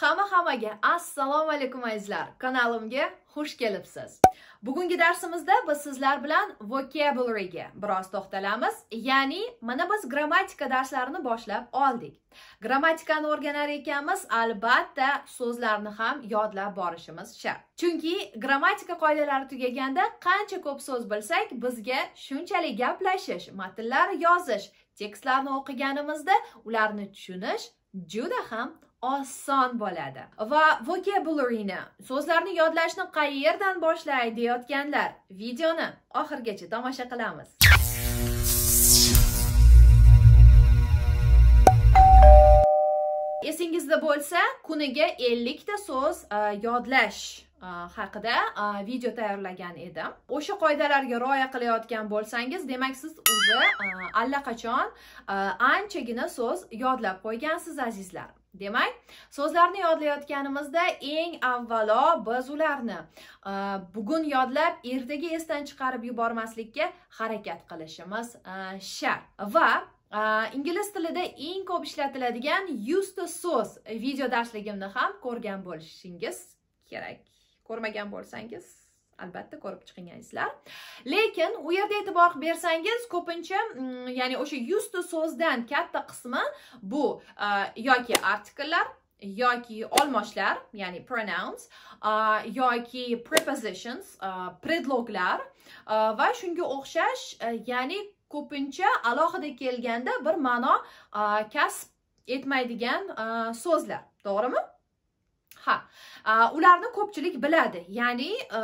Hamma hammaga assalomu alaykum azizlar. Kanalimga xush kelibsiz. Bugungi darsimizda biz sizlar bilan vocabularyga biroz to'xtalamiz. Ya'ni mana biz grammatika darslarini boshlab oldik. Grammatikani o'rganar ekanmiz, albatta so'zlarni ham yodlab borishimiz shart. Chunki grammatika qoidalari tugaganda qancha ko'p so'z bilsak, bizga shunchalik gaplashish, matnlar yozish, tekstlarni o'qiganimizda ularni tushunish juda ham oson bo'ladi va vocabularyni so'zlarni yodlashni qayerdan boshlay deyotganlar videoni oxirigacha tomosha qilamiz esingizda bo'lsa kuniga ellikta so'z e, yodlash e, haqida e, video tayyorlagan edim o'sha qoidalarga rioya qilayotgan bo'lsangiz demak siz уже allaqachon anchagina so'z yodlab qo'ygansiz azizlar demak so'zlarni yodlayotganimizda eng avvalo biz ularni e, bugun yodlab ertaga esdan chiqarib yubormaslikka harakat qilishimiz e, shart va e, ingliz tilida eng ko'p ishlatiladigan used to so'z video darsligimni ham ko'rgan bo'lishingiz kerak ko'rmagan bo'lsangiz albatta ko'rib chiqing lekin u yerda e'tibor bersangiz ko'pincha mm, ya'ni o'sha yuzta so'zdan katta qismi bu e, yoki artikllar yoki olmoshlar ya'ni pronouns e, yoki prepositions e, predloglar va shunga o'xshash ya'ni ko'pincha alohida kelganda bir ma'no kasb etmaydigan so'zlar to'g'rimi ha ularni ko'pchilik biladi ya'ni e,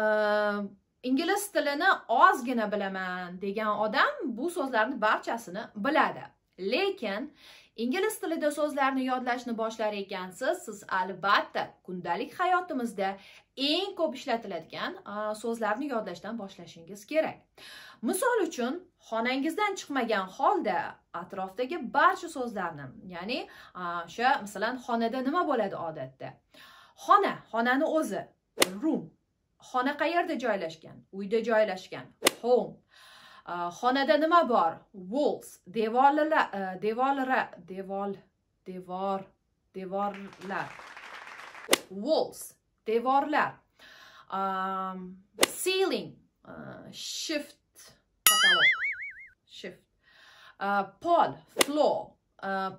ingliz tilini ozgina bilaman degan odam bu so'zlarni barchasini biladi lekin ingliz tilida so'zlarni yodlashni boshlar ekansiz siz albatta kundalik hayotimizda eng ko'p ishlatiladigan so'zlarni yodlashdan boshlashingiz kerak misol uchun xonangizdan chiqmagan holda atrofdagi barcha so'zlarni ya'ni o'sha masalan xonada nima bo'ladi odatda xona xonani o'zi room xona qayerda joylashgan uyda joylashgan home xonada nima bor walls devorlar devorlar devor devor devorlar walls devorlar um, ceiling uh, shift katalog shift uh, pol floor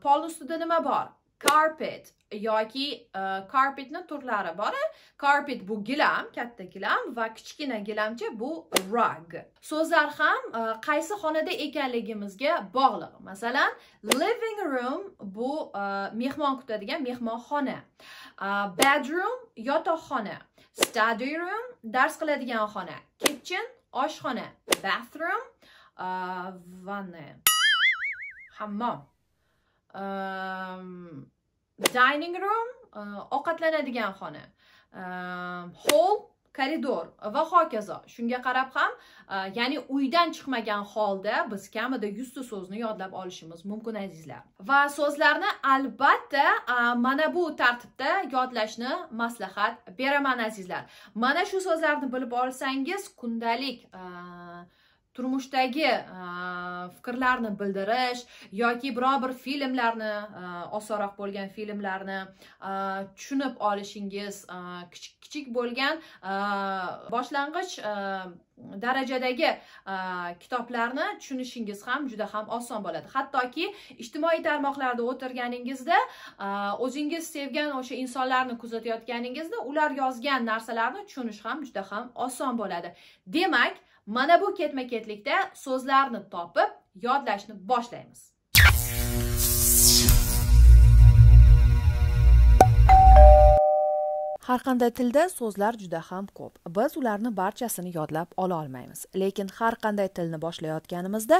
uh, ustida nima bor carpet yoki uh, carpetni turlari bor carpet bu gilam katta gilam va kichkina gilamcha bu rug so'zlar ham uh, qaysi xonada ekanligimizga bog'liq masalan living room bu uh, mehmon kutadigan mehmonxona bedroom yotoqxona study room dars qiladigan xona kitchen oshxona bathroom vanna hammom Ehm, dining room eh, ovqatlanadigan xona hall ehm, koridor va hokazo shunga qarab ham eh, ya'ni uydan chiqmagan holda biz kamida yuzta so'zni yodlab olishimiz mumkin azizlar va so'zlarni albatta eh, mana bu tartibda yodlashni maslahat beraman azizlar mana shu so'zlarni bilib olsangiz kundalik turmushdagi e, fikrlarni bildirish yoki biror bir filmlarni e, osonroq bo'lgan filmlarni e, tushunib olishingiz kichik bo'lgan boshlang'ich darajadagi kitoblarni tushunishingiz ham juda ham oson bo'ladi hattoki ijtimoiy tarmoqlarda o'tirganingizda o'zingiz sevgan o'sha insonlarni kuzatayotganingizda ular yozgan narsalarni tushunish ham juda ham oson bo'ladi demak mana bu ketma ketlikda so'zlarni topib yodlashni boshlaymiz har qanday tilda so'zlar juda ham ko'p biz ularni barchasini yodlab ola olmaymiz lekin har qanday tilni boshlayotganimizda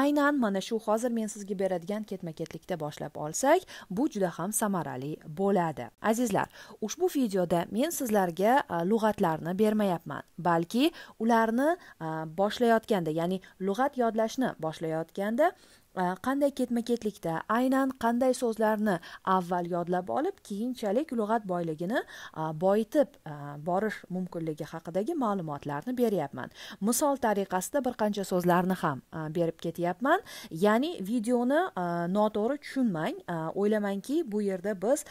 aynan mana shu hozir men sizga beradigan ketma ketlikda boshlab olsak bu juda ham samarali bo'ladi azizlar ushbu videoda men sizlarga lug'atlarni bermayapman balki ularni boshlayotganda ya'ni lug'at yodlashni boshlayotganda E, qanday ketma ketlikda aynan qanday so'zlarni avval yodlab olib keyinchalik lug'at boyligini e, boyitib e, borish mumkinligi haqidagi ma'lumotlarni beryapman misol tariqasida bir qancha so'zlarni ham berib ketyapman ya'ni videoni noto'g'ri tushunmang o'ylamangki bu yerda biz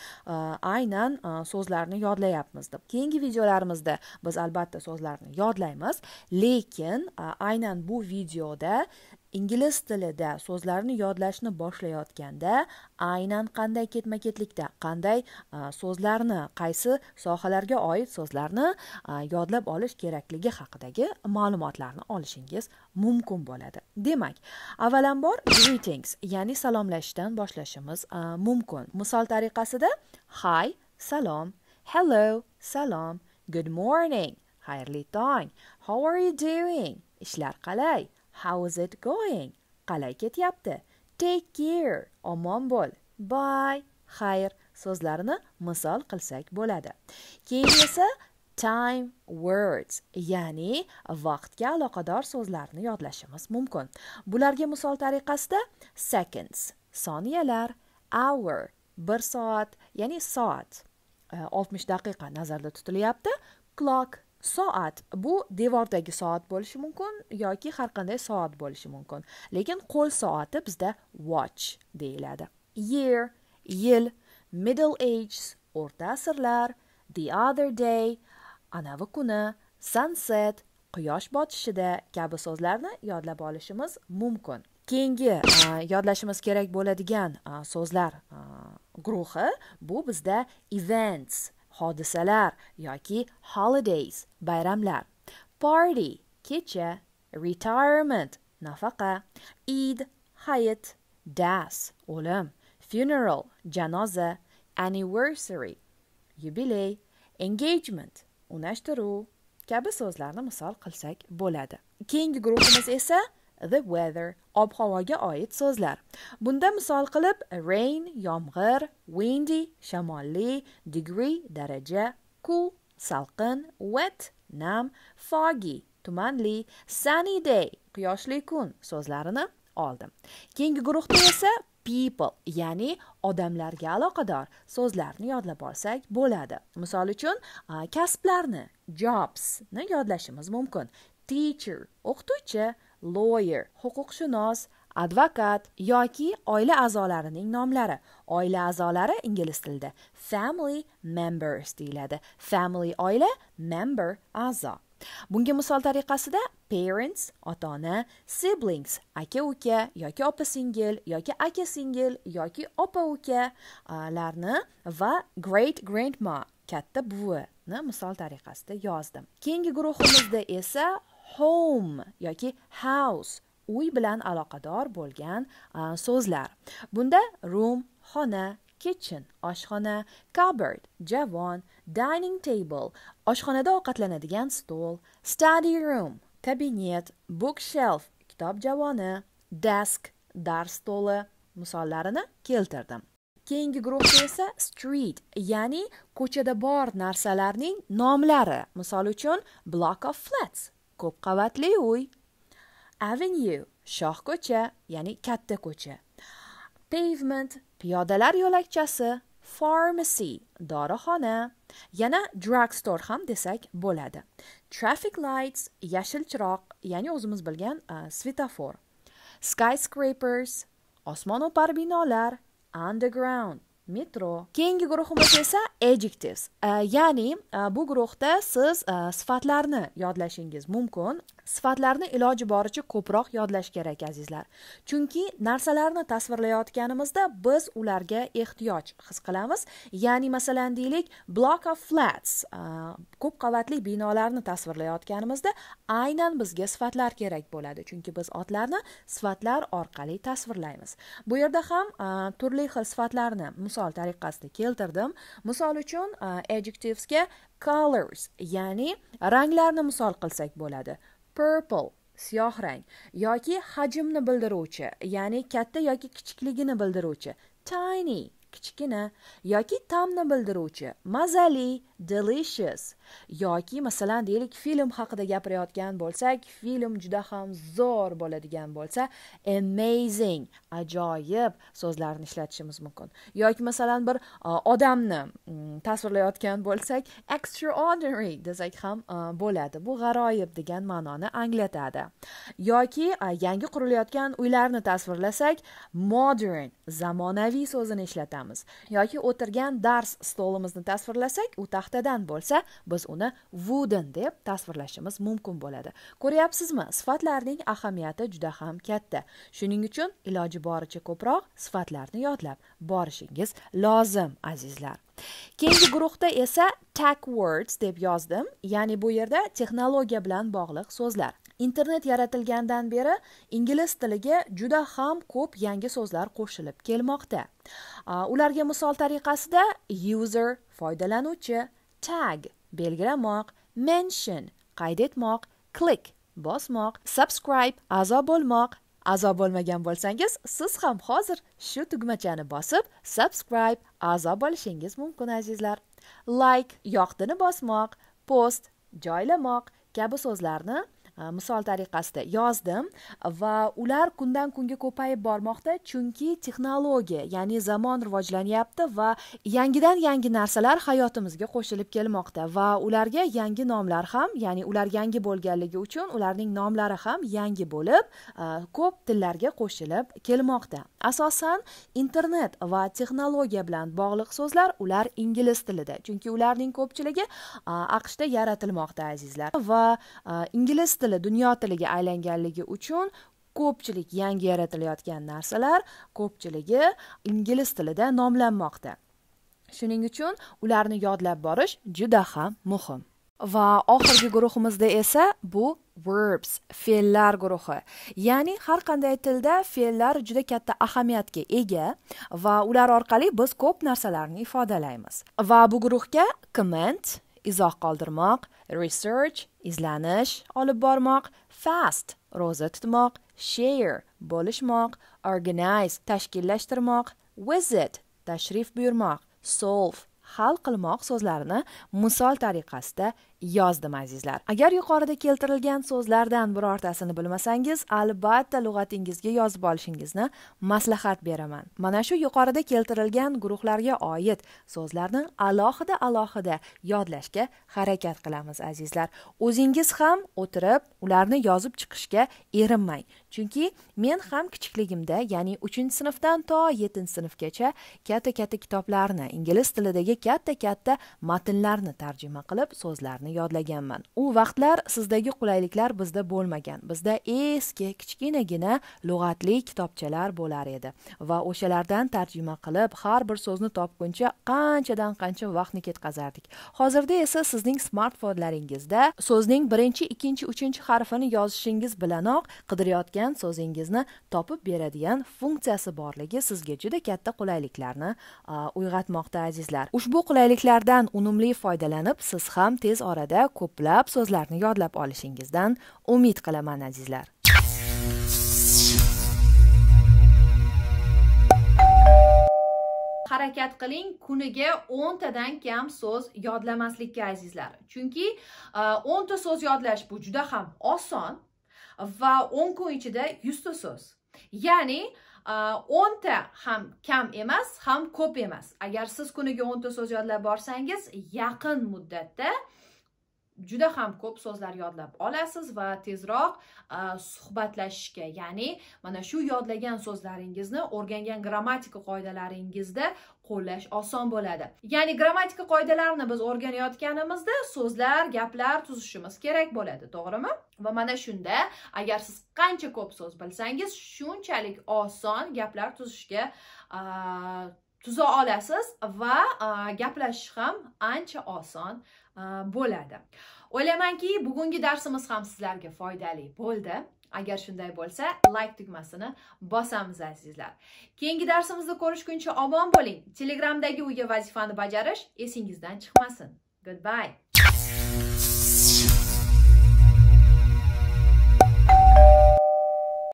aynan so'zlarni yodlayapmiz deb keyingi videolarimizda biz albatta so'zlarni yodlaymiz lekin aynan bu videoda ingliz tilida so'zlarni yodlashni boshlayotganda aynan qanday ketma ketlikda qanday so'zlarni qaysi sohalarga oid so'zlarni yodlab olish kerakligi haqidagi ma'lumotlarni olishingiz mumkin bo'ladi demak avvalambor greetings ya'ni salomlashishdan boshlashimiz mumkin misol tariqasida hi salom hello salom good morning xayrli tong how are you doing ishlar qalay How is it going? Qalay ketyapti? Take care. Omon bo'l. Bye. Xayr so'zlarini misol qilsak bo'ladi. Keyin esa time words, ya'ni vaqtga aloqador so'zlarni yodlashimiz mumkin. Bularga misol tariqasida seconds, soniyalar, hour, 1 soat, ya'ni soat 60 e, daqiqa nazarda tutilyapti. Clock soat bu devordagi soat bo'lishi mumkin yoki har qanday soat bo'lishi mumkin lekin qo'l soati bizda watch deyiladi year yil middle ages o'rta asrlar the other day anavi kuni sunset quyosh botishida kabi so'zlarni yodlab olishimiz mumkin keyingi yodlashimiz kerak bo'ladigan so'zlar guruhi bu bizda events hodisalar yoki holidays bayramlar party kecha retirement nafaqa eid hayit das o'lim funeral janoza anniversary yubiley engagement unashtiruv kabi so'zlarni misol qilsak bo'ladi keyingi guruhimiz esa the weather ob havoga oid so'zlar bunda misol qilib rain yomg'ir windy shamolli degree daraja cool salqin wet nam foggy tumanli sunny day quyoshli kun so'zlarini oldim keyingi guruhda esa people ya'ni odamlarga aloqador so'zlarni yodlab olsak bo'ladi misol uchun kasblarni jobsni yodlashimiz mumkin teacher o'qituvchi lawyer huquqshunos advokat yoki oila a'zolarining nomlari oila a'zolari ingliz tilida family members deyiladi family oila member a'zo bunga misol tariqasida parents ota ona siblings aka uka yoki opa singil yoki aka singil yoki opa uka larni va great grandma katta buvini misol tariqasida yozdim keyingi guruhimizda esa home yoki house uy bilan aloqador bo'lgan so'zlar bunda room xona kitchen oshxona cupboard javon dining table oshxonada ovqatlanadigan stol study room kabinet bookshelf kitob javoni desk dars stoli misollarini keltirdim keyingi guruhda esa street ya'ni ko'chada bor narsalarning nomlari misol uchun block of flats ko'p qavatli uy avenue shoh ko'cha ya'ni katta ko'cha pavement piyodalar yo'lakchasi pharmacy dorixona yana drug store ham desak bo'ladi traffic lights yashil chiroq ya'ni o'zimiz bilgan uh, svetofor skyscrapers osmono'par binolar underground metro keyingi guruhimiz esa adjectives ya'ni bu guruhda siz sifatlarni yodlashingiz mumkin sifatlarni iloji boricha ko'proq yodlash kerak azizlar chunki narsalarni tasvirlayotganimizda biz ularga ehtiyoj his qilamiz ya'ni masalan deylik block of flats ko'p qavatli binolarni tasvirlayotganimizda aynan bizga sifatlar kerak bo'ladi chunki biz otlarni sifatlar orqali tasvirlaymiz bu yerda ham turli xil sifatlarni misol tariqasida keltirdim misol uchun adjectivesga colors ya'ni ranglarni misol qilsak bo'ladi purple siyoh rang yoki hajmni bildiruvchi ya'ni katta yoki kichikligini bildiruvchi tiny kichkina yoki ta'mni bildiruvchi mazali delicious yoki masalan deylik film haqida gapirayotgan bo'lsak film juda ham zo'r bo'ladigan bo'lsa amazing ajoyib so'zlarini ishlatishimiz mumkin yoki masalan bir odamni mm, tasvirlayotgan bo'lsak extraordinary desak ham bo'ladi bu g'aroyib degan ma'noni anglatadi yoki yangi qurilayotgan uylarni tasvirlasak modern zamonaviy so'zini ishlatamiz ko'rsatamiz yoki o'tirgan dars stolimizni tasvirlasak u taxtadan bo'lsa biz uni wooden deb tasvirlashimiz mumkin bo'ladi ko'ryapsizmi sifatlarning ahamiyati juda ham katta shuning uchun iloji boricha ko'proq sifatlarni yodlab borishingiz lozim azizlar keyingi guruhda esa tag words deb yozdim ya'ni bu yerda texnologiya bilan bog'liq so'zlar internet yaratilgandan beri ingliz tiliga juda ham ko'p yangi so'zlar qo'shilib kelmoqda ularga misol tariqasida user foydalanuvchi tag belgilamoq mention qayd etmoq click bosmoq subscribe a'zo bo'lmoq a'zo bo'lmagan bo'lsangiz siz ham hozir shu tugmachani bosib subscribe a'zo bo'lishingiz mumkin azizlar like yoqdini bosmoq post joylamoq kabi so'zlarni E, misol tariqasida yozdim va ular kundan kunga ko'payib bormoqda chunki texnologiya ya'ni zamon rivojlanyapti va yangidan yangi narsalar hayotimizga qo'shilib kelmoqda va ularga yangi nomlar ham ya'ni ular yangi bo'lganligi uchun ularning nomlari ham yangi bo'lib e, ko'p tillarga qo'shilib kelmoqda asosan internet va texnologiya bilan bog'liq so'zlar ular ingliz tilida chunki ularning ko'pchiligi e, aqshda yaratilmoqda azizlar va ingliz tili tili dunyo tiliga aylanganligi uchun ko'pchilik yangi yaratilayotgan narsalar ko'pchiligi ingliz tilida nomlanmoqda shuning uchun ularni yodlab borish juda ham muhim va oxirgi guruhimizda esa bu verbs fe'llar guruhi ya'ni har qanday tilda fe'llar juda katta ahamiyatga ega va ular orqali biz ko'p narsalarni ifodalaymiz va bu guruhga comment izoh qoldirmoq research izlanish olib bormoq fast ro'za tutmoq share bo'lishmoq organize tashkillashtirmoq visit tashrif buyurmoq solve hal qilmoq so'zlarini misol tariqasida yozdim azizlar agar yuqorida keltirilgan so'zlardan birortasini bilmasangiz albatta lug'atingizga yozib olishingizni maslahat beraman mana shu yuqorida keltirilgan guruhlarga oid so'zlarni alohida alohida yodlashga harakat qilamiz azizlar o'zingiz ham o'tirib ularni yozib chiqishga erinmang chunki men ham kichikligimda ya'ni uchinchi sinfdan to yettinchi sinfgacha katta katta kitoblarni ingliz tilidagi katta katta matnlarni tarjima qilib so'zlarni vaqtlarni yodlaganman u vaqtlar sizdagi qulayliklar bizda bo'lmagan bizda eski kichkinagina lug'atli kitobchalar bo'lar edi va o'shalardan tarjima qilib har bir so'zni topguncha qanchadan qancha vaqtni ketkazardik hozirda esa sizning smartfonlaringizda so'zning birinchi ikkinchi uchinchi harfini yozishingiz bilanoq qidirayotgan so'zingizni topib beradigan funksiyasi borligi sizga juda katta qulayliklarni uyg'otmoqda azizlar ushbu qulayliklardan unumli foydalanib siz ham tez orada orada ko'plab so'zlarni yodlab olishingizdan umid qilaman azizlar harakat qiling kuniga o'ntadan kam so'z yodlamaslikka azizlar chunki e, o'nta so'z yodlash bu juda ham oson va o'n kun ichida yuzta so'z ya'ni e, o'nta ham kam emas ham ko'p emas agar siz kuniga o'nta so'z yodlab borsangiz yaqin muddatda juda ham ko'p so'zlar yodlab olasiz va tezroq suhbatlashishga ya'ni mana shu yodlagan so'zlaringizni o'rgangan grammatika qoidalaringizda qo'llash oson bo'ladi ya'ni grammatika qoidalarini biz o'rganayotganimizda so'zlar gaplar tuzishimiz kerak bo'ladi to'g'rimi va mana shunda agar siz qancha ko'p so'z bilsangiz shunchalik oson gaplar tuzishga tuza olasiz va e, gaplashish ham ancha oson e, bo'ladi o'ylaymanki bugungi darsimiz ham sizlarga foydali bo'ldi agar shunday bo'lsa like tugmasini bosamiz azizlar keyingi darsimizda ko'rishguncha omon bo'ling telegramdagi uyga vazifani bajarish esingizdan chiqmasin goodbye